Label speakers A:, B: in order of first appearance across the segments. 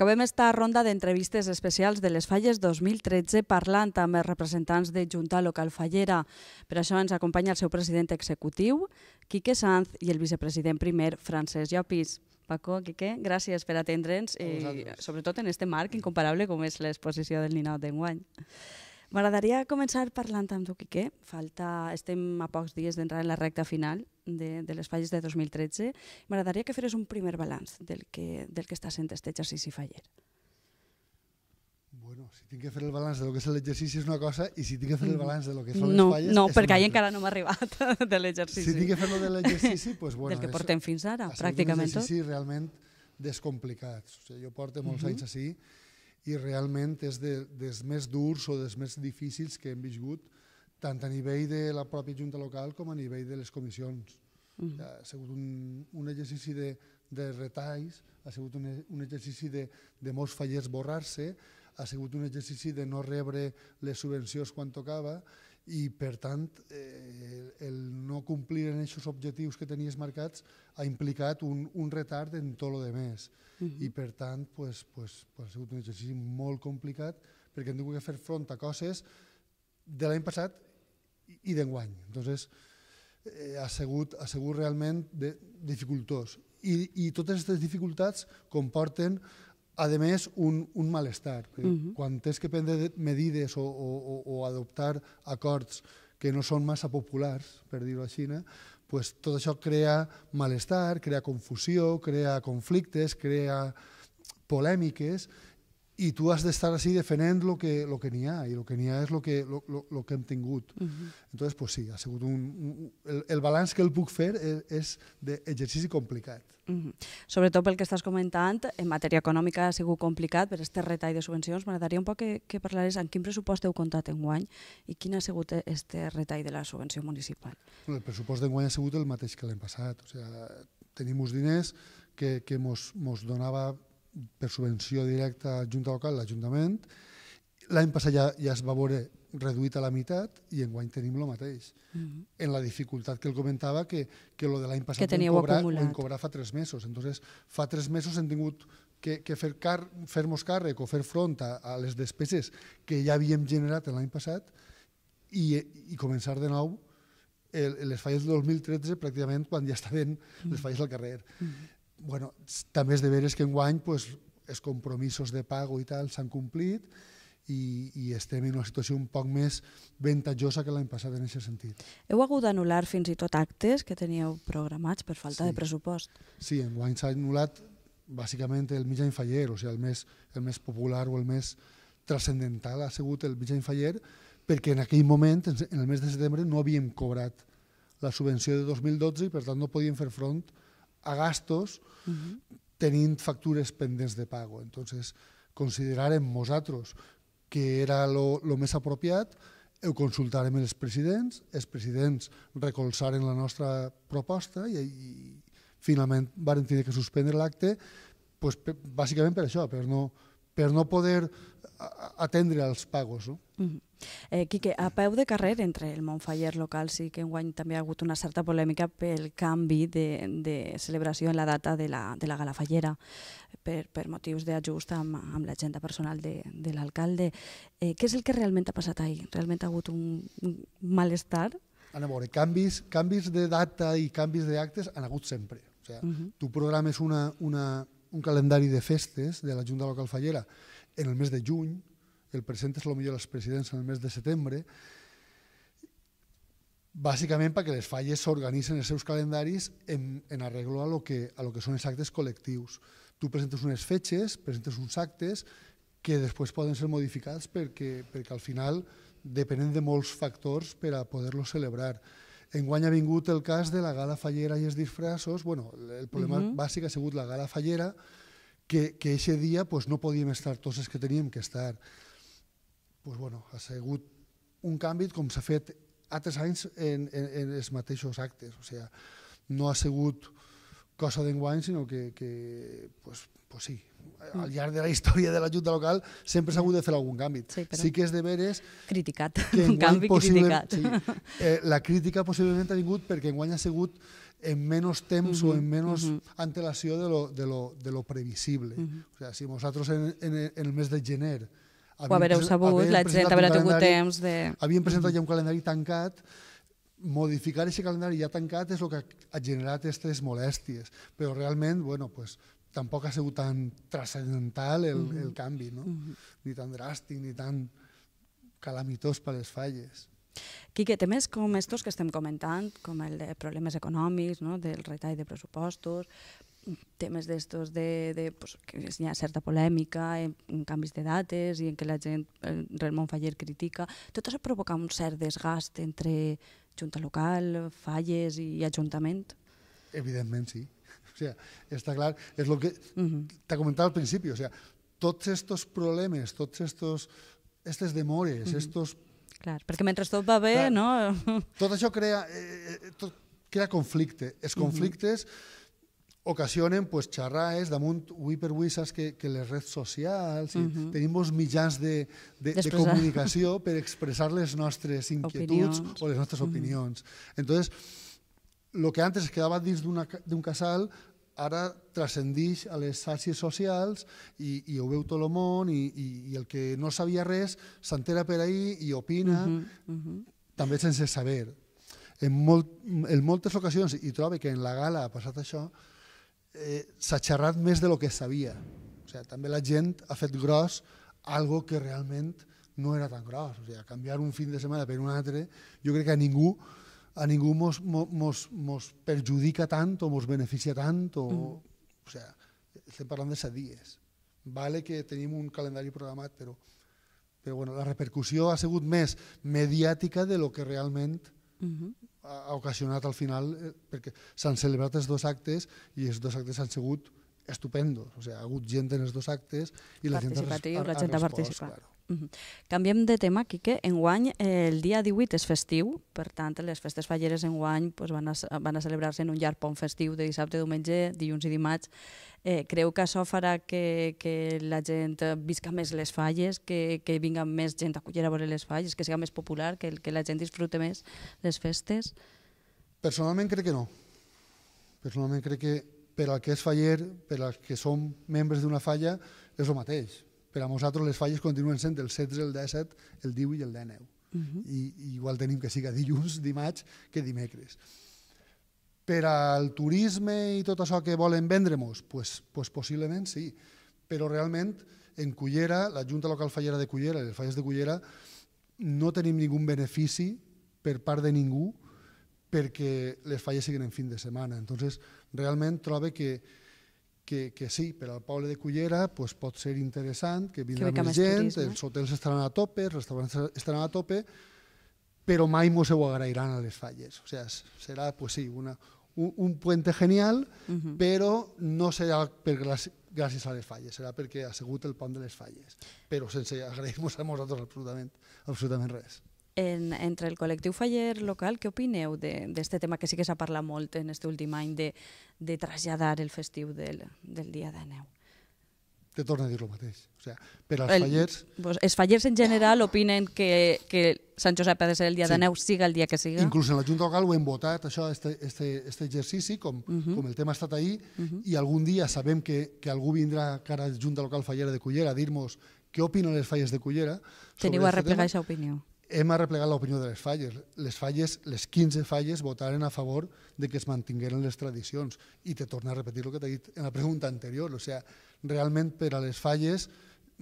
A: Acabem esta ronda d'entrevistes especials de les falles 2013 parlant amb els representants de Junta Local Fallera. Per això ens acompanya el seu president executiu, Quique Sanz, i el vicepresident primer, Francesc Llopis. Paco, Quique, gràcies per atendre'ns, i, eh, sobretot en este marc incomparable com és l'exposició del Ninot d'enguany. M'agradaria començar parlant amb tu, Quique. Falta, estem a pocs dies d'entrar en la recta final de, de les falles de 2013. M'agradaria que feres un primer balanç del que, del que està sent aquest exercici faller.
B: Bueno, si tinc que fer el balanç de lo que és l'exercici és una cosa i si tinc que fer el mm. balanç de lo que són no, les falles... No, perquè ahir
A: encara no m'ha arribat de l'exercici. Si tinc que fer-lo de l'exercici, pues, bueno, del que portem fins ara, pràcticament tot. Ha
B: sigut un exercici realment descomplicat. O sigui, jo porto molts uh -huh. anys així i realment és de, dels més durs o dels més difícils que hem viscut tant a nivell de la pròpia Junta Local com a nivell de les comissions. Mm -hmm. Ha sigut un, un exercici de, de retalls, ha sigut un, un exercici de, de molts fallers borrar-se, ha sigut un exercici de no rebre les subvencions quan tocava i per tant eh, el no complir en aquests objectius que tenies marcats ha implicat un, un retard en tot el que més uh mhm. -huh. i per tant pues, pues, pues, ha sigut un exercici molt complicat perquè hem tingut que fer front a coses de l'any passat i, i d'enguany. Entonces, eh, ha, sigut, ha sigut realment de, dificultós i, i totes aquestes dificultats comporten a més, un, un malestar. Uh -huh. Quan tens que prendre medides o, o, o adoptar acords que no són massa populars, per dir-ho així, eh, pues tot això crea malestar, crea confusió, crea conflictes, crea polèmiques, i tu has d'estar així defendent el que, lo que n'hi ha, i el que n'hi ha és el que, lo, lo, lo que hem tingut. Uh mhm. -huh. Entonces, pues sí, ha sigut un... un el, el balanç que el puc fer és, e, és d'exercici complicat.
A: Uh mhm. -huh. Sobretot pel que estàs comentant, en matèria econòmica ha sigut complicat per este retall de subvencions. M'agradaria un poc que, que parlares en quin pressupost heu comptat en guany i quin ha sigut este retall de la
B: subvenció municipal. Bueno, el pressupost d'enguany ha sigut el mateix que l'any passat. O sea, tenim uns diners que, que mos, mos donava per subvenció directa a Junta Local, l'Ajuntament. L'any passat ja, ja es va veure reduït a la meitat i en guany tenim el mateix. Uh mm-hmm. -huh. En la dificultat que el comentava, que, que lo de l'any passat que ho, hem cobrat fa tres mesos. Entonces, fa tres mesos hem tingut que, que fer-nos car fer càrrec o fer front a, a les despeses que ja havíem generat l'any passat i, i començar de nou el, les falles del 2013 pràcticament quan ja estaven mm. les falles al carrer. Mm bueno, també és de veres que enguany pues, els compromisos de pago i tal s'han complit i, i estem en una situació un poc més ventajosa que l'any passat en aquest sentit.
A: Heu hagut d'anul·lar fins i tot actes que teníeu programats per falta sí. de pressupost.
B: Sí, enguany s'ha anul·lat bàsicament el any faller, o sigui, el més, el més popular o el més transcendental ha sigut el any faller, perquè en aquell moment, en el mes de setembre, no havíem cobrat la subvenció de 2012 i per tant no podíem fer front a a gastos uh -huh. tenint factures pendents de pago. Entonces, considerarem nosaltres que era el més apropiat, ho consultarem els presidents, els presidents recolzaren la nostra proposta i, i finalment varen tenir que suspendre l'acte pues, bàsicament per això, per no, per no poder atendre els pagos. No?
A: Mm -hmm. eh, Quique, a peu de carrer, entre el Montfaller local, sí que enguany també ha hagut una certa polèmica pel canvi de, de celebració en la data de la, de la Gala Fallera per, per motius d'ajust amb, amb l'agenda personal de, de l'alcalde. Eh, què és el que realment ha passat ahir? Realment ha hagut un, un malestar?
B: a veure, canvis, canvis de data i canvis d'actes han hagut sempre. O sigui, mm -hmm. tu programes una, una, un calendari de festes de la Junta Local Fallera en el mes de juny, el presentes potser als presidents en el mes de setembre, bàsicament perquè les falles s'organitzen els seus calendaris en, en arreglo a lo, que, a lo que són els actes col·lectius. Tu presentes unes fetges, presentes uns actes que després poden ser modificats perquè, perquè al final depenen de molts factors per a poder-los celebrar. Enguany ha vingut el cas de la gala fallera i els disfraços. Bueno, el problema uh -huh. bàsic ha sigut la gala fallera, que, que eixe dia pues, no podíem estar tots els que teníem que estar. Pues, bueno, ha sigut un canvi com s'ha fet altres anys en, en, en els mateixos actes. O sea, no ha sigut cosa d'enguany, sinó que, que pues, pues sí, al llarg de la història de la Junta local sempre s'ha hagut de fer algun canvi. Sí, però... sí que és de veres... Criticat, un canvi possible... criticat. Sí, eh, la crítica possiblement ha vingut perquè enguany ha sigut en menys temps uh -huh, o en menys uh -huh. antelació de lo, de lo, de lo previsible. Uh -huh. o sea, si vosaltres en, en, en el mes de gener havíem, o haver-ho sabut, la gent haver tingut temps de... Havíem presentat ja un calendari tancat, modificar aquest calendari ja tancat és el que ha generat aquestes molèsties, però realment, bueno, pues, tampoc ha sigut tan transcendental el, mm -hmm. el canvi, no? Mm -hmm. ni tan dràstic, ni tan calamitós per les falles. Quique, temes com
A: estos que estem comentant, com el de problemes econòmics, no? del retall de pressupostos, temes d'estos de, de pues, que hi ha certa polèmica en, eh, en canvis de dates i en què la gent, eh, realment faller critica, tot això provoca un cert desgast entre
B: junta local, falles i ajuntament? Evidentment, sí sea, está claro, es lo que uh -huh. te comentaba al principio, o sea, tots estos problemes, tots estos, estes demores, uh -huh. estos... Claro, perquè mentre tot va bé, clar, no? Tot això crea, eh, eh, eh tot crea conflicte. Els conflictes uh -huh. ocasionen pues, xerraes damunt, avui per avui saps que, que les redes socials, uh -huh. tenim molts mitjans de, de, de comunicació per expressar les nostres inquietuds opinions. o les nostres opinions. Uh -huh. Entonces, lo que antes es quedava dins d'un casal ara transcendeix a les xarxes socials i, i ho veu tot el món i, i, i el que no sabia res s'entera per ahir i opina, uh -huh, uh -huh. també sense saber. En, molt, en moltes ocasions, i trobo que en la gala ha passat això, eh, s'ha xerrat més de lo que sabia. O sigui, també la gent ha fet gros algo que realment no era tan gros. O sigui, canviar un fin de setmana per un altre, jo crec que a ningú a ningú mos, mos, mos perjudica tant o mos beneficia tant o... Mm. O sea, estem parlant de set dies. Vale que tenim un calendari programat, però, però bueno, la repercussió ha sigut més mediàtica de lo que realment mm -hmm. ha, ocasionat al final, eh, perquè s'han celebrat els dos actes i els dos actes han sigut estupendos. O sea, ha hagut gent en els dos actes i la gent ha, ha, ha, la gent ha respost. Participat. Claro.
A: Mm -hmm. Canviem de tema, Quique. Enguany, eh, el dia 18 és festiu, per tant, les festes falleres enguany pues, van a, van a celebrar-se en un llarg pont festiu de dissabte, diumenge, dilluns i dimarts. Eh, creu que això farà que, que la gent visca més les falles, que, que vinga més gent a collir a veure les falles, que siga més popular, que, que la gent disfrute més les
B: festes? Personalment crec que no. Personalment crec que per al que és faller, per als que som membres d'una falla, és el mateix per a nosaltres les falles continuen sent el 16, el 17, el 18 i el 19. Uh -huh. I, I igual tenim que siga dilluns, dimarts, que dimecres. Per al turisme i tot això que volen vendre-nos, pues, pues possiblement sí, però realment en Cullera, la Junta Local Fallera de Cullera i les falles de Cullera, no tenim ningú benefici per part de ningú perquè les falles siguin en fin de setmana. Entonces, realment trobo que, que, que sí, per al poble de Cullera pues, pot ser interessant, que vindrà que més gent, turisme. els hotels estaran a tope, els restaurants estaran a tope, però mai mos ho agrairan a les falles. O sigui, sea, serà, pues sí, una, un, un puente genial, uh -huh. però no serà per gràcies a les falles, serà perquè ha sigut el pont de les falles, però sense agrair-nos a nosaltres absolutament, absolutament res
A: en, entre el col·lectiu faller local, què opineu d'aquest tema que sí que s'ha parlat molt en aquest últim any de, de traslladar el festiu
B: del, del Dia de Neu? Te torno a dir el mateix. O sea, per als el, fallers...
A: Pues, els fallers en general opinen que, que Sant Josep ha de ser el dia sí. de neu, siga el dia que siga. Inclús
B: en la Junta Local ho hem votat, això, este, este, este exercici, com, uh -huh. com el tema ha estat ahir, uh -huh. i algun dia sabem que, que algú vindrà cara a la Junta Local Fallera de Cullera a dir-nos què opinen les falles de Cullera. Teniu a replegar aquesta opinió hem arreplegat l'opinió de les falles. Les falles, les 15 falles votaren a favor de que es mantingueren les tradicions. I te torna a repetir el que t'he dit en la pregunta anterior. O sigui, realment per a les falles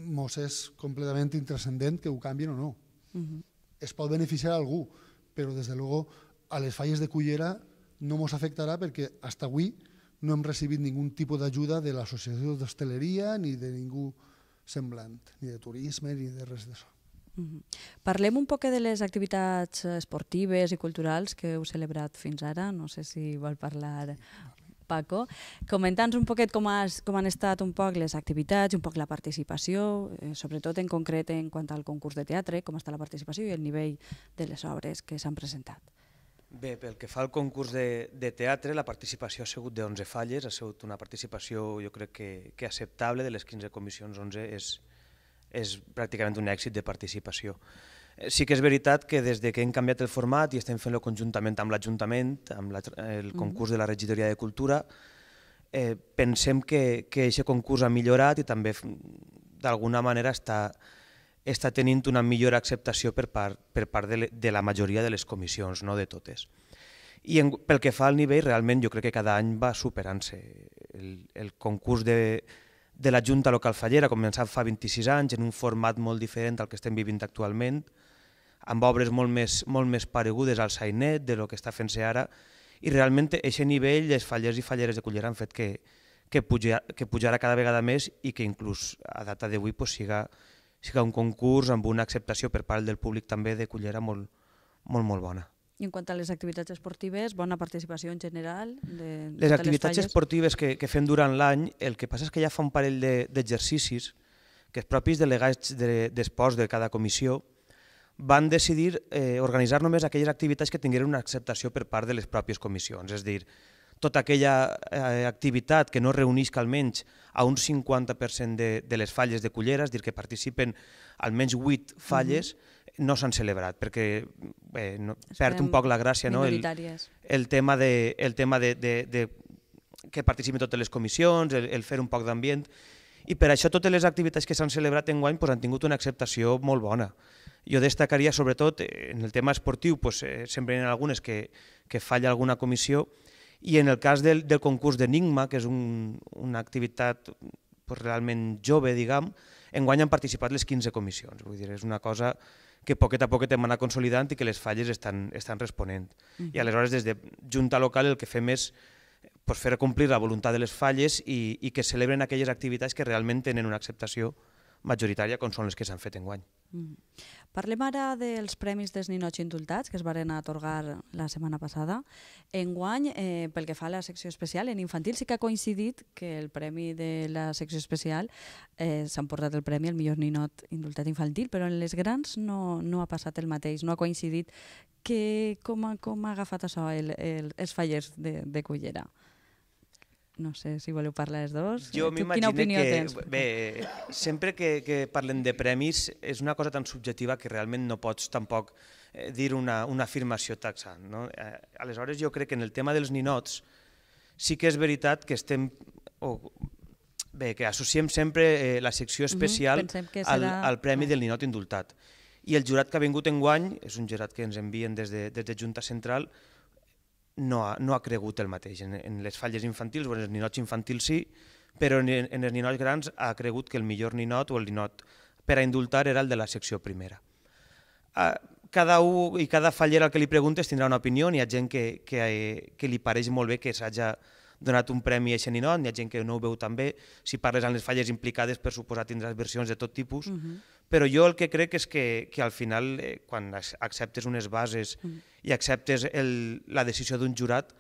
B: mos és completament intrascendent que ho canvien o no. Uh mhm. -huh. Es pot beneficiar algú, però des de luego a les falles de Cullera no mos afectarà perquè hasta avui no hem recibit ningun tipus d'ajuda de l'associació d'hostaleria ni de ningú semblant, ni de turisme ni de res d'això.
A: Mm -hmm. Parlem un poc de les activitats esportives i culturals que heu celebrat fins ara. No sé si vol parlar Paco. Comenta'ns un poquet com, has, com han estat un poc les activitats, un poc la participació, eh, sobretot en concret en quant al concurs de teatre, com està la participació i el nivell de les obres que s'han presentat.
C: Bé, pel que fa al concurs de, de teatre, la participació ha sigut de 11 falles, ha sigut una participació jo crec que, que acceptable, de les 15 comissions 11 és, és pràcticament un èxit de participació. Eh, sí que és veritat que des de que hem canviat el format i estem fent-lo conjuntament amb l'Ajuntament, amb la, el mm-hmm. concurs de la Regidoria de Cultura, eh, pensem que, que aquest concurs ha millorat i també d'alguna manera està, està tenint una millor acceptació per part, per part de, de la majoria de les comissions, no de totes. I en, pel que fa al nivell, realment jo crec que cada any va superant-se. El, el concurs de, de la Junta Local Fallera, començat fa 26 anys, en un format molt diferent al que estem vivint actualment, amb obres molt més, molt més paregudes al Sainet de lo que està fent-se ara, i realment a aquest nivell les fallers i falleres de Cullera han fet que, que, puja, que pujarà cada vegada més i que inclús a data d'avui pues, siga, siga un concurs amb una acceptació per part del públic també de Cullera molt, molt, molt bona.
A: I en quant a les activitats esportives, bona participació en general? De, les activitats les
C: esportives que, que fem durant l'any, el que passa és que ja fa un parell d'exercicis de, que els propis delegats d'esports de, de cada comissió van decidir eh, organitzar només aquelles activitats que tingueren una acceptació per part de les pròpies comissions. És dir, tota aquella eh, activitat que no reunisca almenys a un 50% de, de les falles de Cullera, és dir, que participen almenys 8 mhm. falles, mm -hmm. no s'han celebrat, perquè eh, no, perd un poc la gràcia no? el, el tema, de, el tema de, de, de que participin totes les comissions, el, el fer un poc d'ambient, i per això totes les activitats que s'han celebrat en guany doncs, han tingut una acceptació molt bona. Jo destacaria, sobretot, eh, en el tema esportiu, doncs, sempre hi ha algunes que, que falla alguna comissió, i en el cas del, del concurs d'Enigma, que és un, una activitat pues, realment jove, diguem, enguany han participat les 15 comissions. Vull dir, és una cosa que poquet a poquet hem anat consolidant i que les falles estan, estan responent. Mm. I mhm. aleshores des de Junta Local el que fem és pues, fer complir la voluntat de les falles i, i que celebren aquelles activitats que realment tenen una acceptació majoritària com són les que s'han fet enguany.
B: Mm.
A: Parlem ara dels premis dels ninots indultats que es varen atorgar la setmana passada. Enguany, eh, pel que fa a la secció especial, en infantil sí que ha coincidit que el premi de la secció especial eh, s'ha portat el premi al millor ninot indultat infantil, però en les grans no, no ha passat el mateix, no ha coincidit. Que, com, com ha agafat això el, el, els fallers de, de Cullera? No sé si voleu parlar els dos. Jo m'imagino que... Tens?
C: Bé, sempre que, que parlem de premis és una cosa tan subjectiva que realment no pots tampoc eh, dir una, una afirmació taxant. No? Eh, aleshores, jo crec que en el tema dels ninots sí que és veritat que estem... O, bé, que associem sempre eh, la secció especial mm -hmm, serà... al, al Premi del Ninot Indultat. I el jurat que ha vingut en guany, és un jurat que ens envien des de, des de Junta Central, no ha, no ha cregut el mateix. En, en les falles infantils o en els ninots infantils sí, però en, en els ninots grans ha cregut que el millor ninot o el ninot per a indultar era el de la secció primera. Uh, cada un i cada fallera al que li preguntes tindrà una opinió, hi ha gent que, que, eh, que li pareix molt bé que s'hagi donat un premi a Xeninot, hi ha gent que no ho veu tan bé, si parles amb les falles implicades, per suposar tindràs versions de tot tipus, uh mhm. -huh. però jo el que crec és que, que al final, eh, quan acceptes unes bases uh mhm. -huh. i acceptes el, la decisió d'un jurat,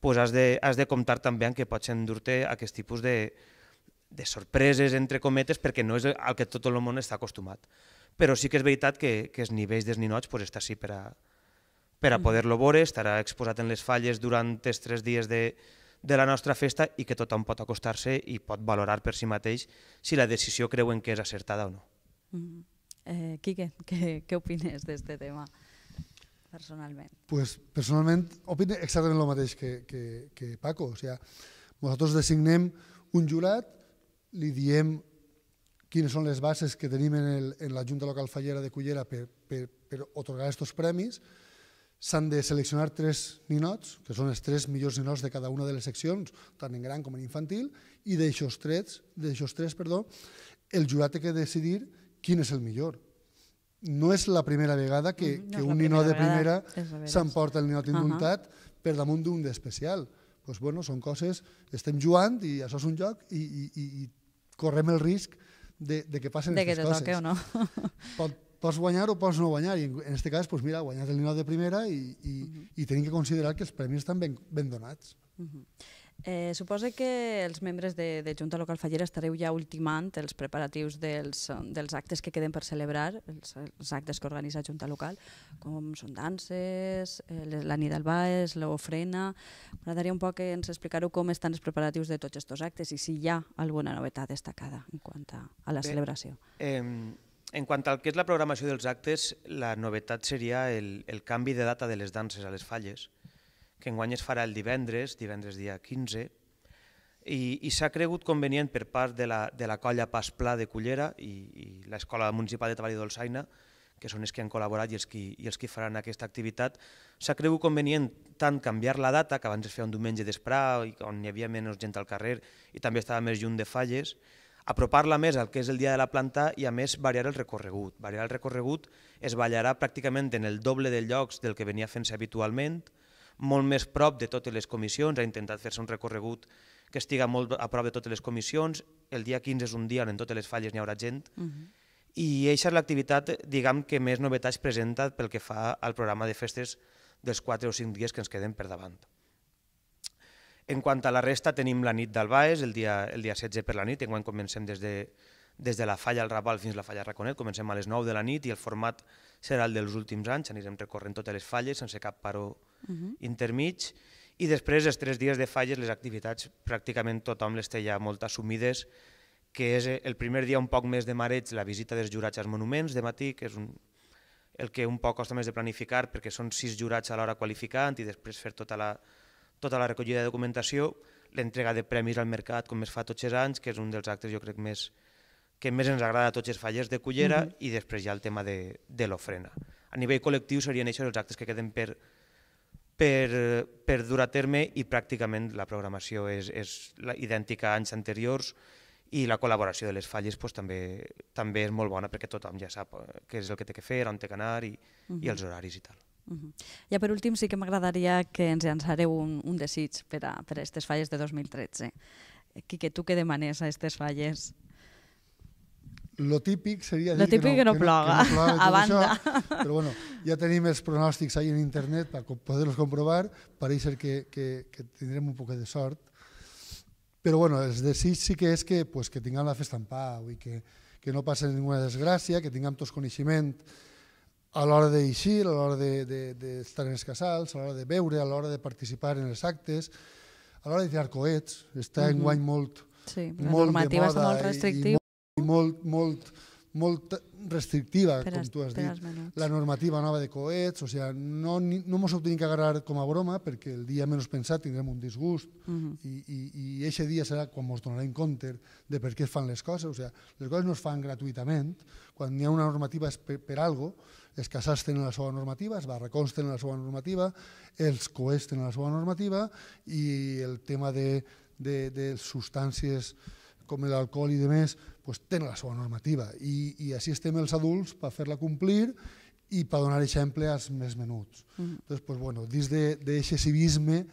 C: pues has, de, has de comptar també amb que pots endur-te aquest tipus de, de sorpreses, entre cometes, perquè no és el que tot el món està acostumat. Però sí que és veritat que, que els nivells dels ninots pues, està així per a, per a mhm. poder-lo veure, estarà exposat en les falles durant els tres dies de, de la nostra festa i que tothom pot acostar-se i pot valorar per si mateix si la decisió creuen que és acertada o no. Mm.
A: Eh, Quique, què, què opines d'aquest tema? personalment?
B: Pues personalment opino exactament el mateix que, que, que Paco. O sea, nosaltres designem un jurat, li diem quines són les bases que tenim en, el, en la Junta Local Fallera de Cullera per, per, per otorgar aquests premis, s'han de seleccionar tres ninots, que són els tres millors ninots de cada una de les seccions, tant en gran com en infantil, i d'aixòs tres, tres perdó, el jurat ha de decidir quin és el millor. No és la primera vegada que, no que un ninot de primera s'emporta el ninot indultat uh -huh. per damunt d'un d'especial. Pues, doncs, bueno, són coses, estem jugant i això és un joc i, i, i, i correm el risc de, de que passen de que te toque coses. o no. Pot, pots guanyar o pots no guanyar, i en aquest cas, pues mira, guanyat el ninot de primera i, i, uh -huh. i tenim que considerar que els premis estan ben, ben donats. Uh -huh.
A: Eh, suposa que els membres de, de Junta Local Fallera estareu ja ultimant els preparatius dels, dels actes que queden per celebrar, els, els actes que organitza Junta Local, com són danses, eh, la nit del Baes, l'ofrena... M'agradaria un poc que ens explicareu com estan els preparatius de tots aquests actes i si hi ha alguna novetat destacada en quant a, a la Bé, celebració.
C: Eh, en quant al que és la programació dels actes, la novetat seria el, el canvi de data de les danses a les falles, que enguany es farà el divendres, divendres dia 15, i, i s'ha cregut convenient per part de la, de la colla Pas Pla de Cullera i, i l'Escola Municipal de Treball d'Olsaina, que són els que han col·laborat i els que, i els que faran aquesta activitat, s'ha cregut convenient tant canviar la data, que abans es feia un diumenge d'esprà, on hi havia menys gent al carrer i també estava més lluny de falles, apropar-la més al que és el dia de la planta i a més variar el recorregut. Variar el recorregut es ballarà pràcticament en el doble de llocs del que venia fent-se habitualment, molt més prop de totes les comissions, ha intentat fer-se un recorregut que estiga molt a prop de totes les comissions, el dia 15 és un dia on en totes les falles n'hi haurà gent, uh -huh. i això és l'activitat que més novetats presenta pel que fa al programa de festes dels 4 o 5 dies que ens queden per davant. En quant a la resta, tenim la nit del Baes, el dia, el dia 16 per la nit, quan comencem des de, des de la falla al Raval fins a la falla Raconet, comencem a les 9 de la nit i el format serà el dels últims anys, anirem recorrent totes les falles sense cap paró uh mhm. -huh. intermig i després els tres dies de falles, les activitats, pràcticament tothom les té ja molt assumides, que és eh, el primer dia un poc més de mareig la visita dels jurats als monuments de matí, que és un, el que un poc costa més de planificar perquè són sis jurats a l'hora qualificant i després fer tota la, tota la recollida de documentació, l'entrega de premis al mercat, com es fa tots els anys, que és un dels actes jo crec més que més ens agrada a tots els fallers de Cullera mm -hmm. i després ja el tema de, de l'ofrena. A nivell col·lectiu serien això els actes que queden per, per, per dur a terme i pràcticament la programació és, és la, idèntica a anys anteriors i la col·laboració de les falles pues, també també és molt bona perquè tothom ja sap eh, què és el que té que fer, on té que anar i, mm -hmm. i els mhm. horaris i tal.
A: Uh -huh. Ja per últim sí que m'agradaria que ens llançareu un, un desig per a per aquestes falles de 2013. Quique, tu què demanes a aquestes falles?
B: Lo típic seria dir lo típic que no, que no, ploga, que no, que no ploga a banda. Això, però bueno, ja tenim els pronòstics ahí en internet per poder-los comprovar, pareix que, que, que tindrem un poc de sort. Però bueno, els desig sí que és que, pues, que tinguem la festa en pau i que, que no passi ninguna desgràcia, que tinguem tots coneixement a l'hora d'eixir, a l'hora d'estar de, de, de en els casals, a l'hora de veure, a l'hora de participar en els actes, a l'hora de tirar coets, està mm -hmm. en guany molt, sí, molt la de moda molt I, i molt, molt, molt molt restrictiva, per com tu has dit, la normativa nova de coets, o sigui, sea, no, no mos ho tenim que agarrar com a broma perquè el dia menys pensat tindrem un disgust uh mhm. -huh. i aquest dia serà quan ens donarem compte de per què es fan les coses, o sigui, sea, les coses no es fan gratuïtament, quan hi ha una normativa és per, per algo, els casals tenen la seva normativa, els barracons tenen la seva normativa, els coets tenen la seva normativa i el tema de, de, de substàncies com l'alcohol i demés, pues, tenen la seva normativa i, i així estem els adults per fer-la complir i per donar exemple als més menuts. Mm. -hmm. Entonces, pues, bueno, dins d'aquest civisme,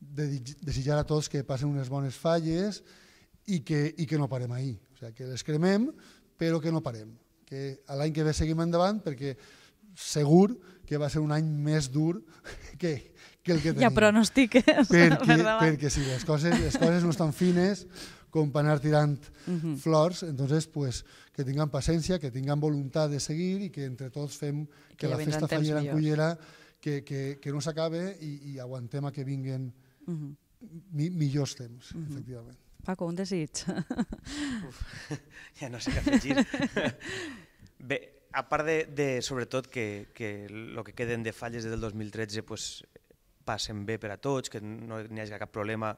B: de, desitjar a tots que passen unes bones falles i que, i que no parem ahir. O sigui, que les cremem, però que no parem. Que l'any que ve seguim endavant perquè segur que va ser un any més dur que, que el que tenim. Hi ha ja pronòstic.
A: Perquè, eh, per perquè sí, les coses, les coses
B: no estan fines, com per anar tirant uh mhm. -huh. flors, entonces pues, que tinguin paciència, que tinguin voluntat de seguir i que entre tots fem que, que la festa falli en Cullera, que, que, que no s'acabe i, i aguantem a que vinguin uh mhm. -huh. mi, millors temps, uh mhm. -huh. efectivament.
A: Paco, un desig. Uf, ja no sé què
C: afegir. Bé, a part de, de sobretot, que, que el que queden de falles des del 2013 pues, passen bé per a tots, que no n'hi hagi cap problema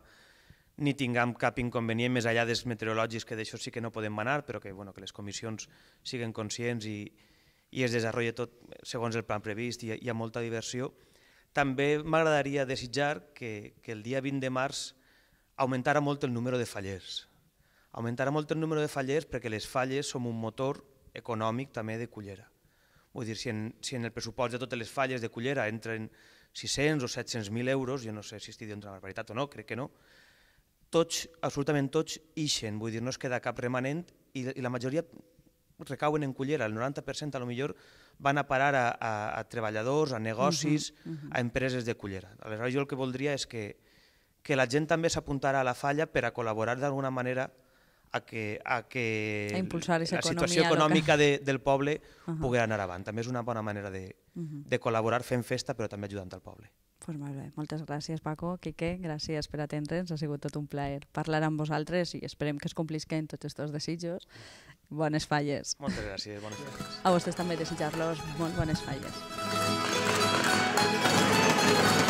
C: ni tinguem cap inconvenient més allà dels meteorològics, que d'això sí que no podem manar, però que, bueno, que les comissions siguin conscients i, i es desenvolupi tot segons el plan previst i hi ha molta diversió. També m'agradaria desitjar que, que el dia 20 de març augmentara molt el número de fallers. Augmentarà molt el número de fallers perquè les falles són un motor econòmic també de Cullera. Vull dir, si en, si en el pressupost de totes les falles de Cullera entren 600 o 700.000 euros, jo no sé si estic dient una barbaritat o no, crec que no, tots, absolutament tots, ixen, vull dir, no es queda cap remanent i, i la majoria recauen en cullera, el 90% a lo millor van a parar a, a, a treballadors, a negocis, uh -huh, uh -huh. a empreses de cullera. Aleshores jo el que voldria és que, que la gent també s'apuntara a la falla per a col·laborar d'alguna manera a que, a que a impulsar la situació econòmica que... de, del poble uh -huh. pugui anar avant. També és una bona manera de, uh mhm. -huh. de col·laborar fent festa però també ajudant al poble
A: pues molt bé. Moltes gràcies, Paco. Quique, gràcies per atendre'ns. Ha sigut tot un plaer parlar amb vosaltres i esperem que es complisquen tots aquests desitjos. Bones falles. Moltes gràcies. Bones falles. A vostès també desitjar-los molt bones falles.
B: Gràcies.